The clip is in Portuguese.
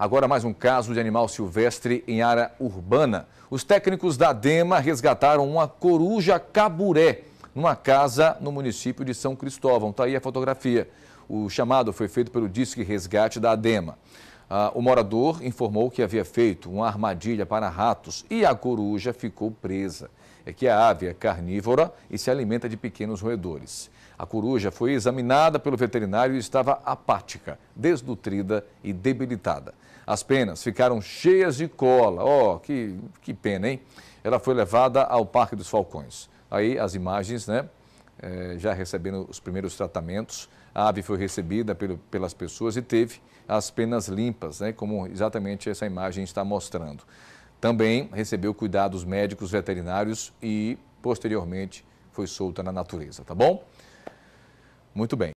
Agora mais um caso de animal silvestre em área urbana. Os técnicos da DEMA resgataram uma coruja caburé numa casa no município de São Cristóvão. Está aí a fotografia. O chamado foi feito pelo Disque Resgate da ADEMA. Ah, o morador informou que havia feito uma armadilha para ratos e a coruja ficou presa. É que a ave é carnívora e se alimenta de pequenos roedores. A coruja foi examinada pelo veterinário e estava apática, desnutrida e debilitada. As penas ficaram cheias de cola. Oh, que, que pena, hein? Ela foi levada ao Parque dos Falcões. Aí as imagens, né? Eh, já recebendo os primeiros tratamentos. A ave foi recebida pelo, pelas pessoas e teve as penas limpas, né, como exatamente essa imagem está mostrando. Também recebeu cuidados médicos veterinários e, posteriormente, foi solta na natureza, tá bom? Muito bem.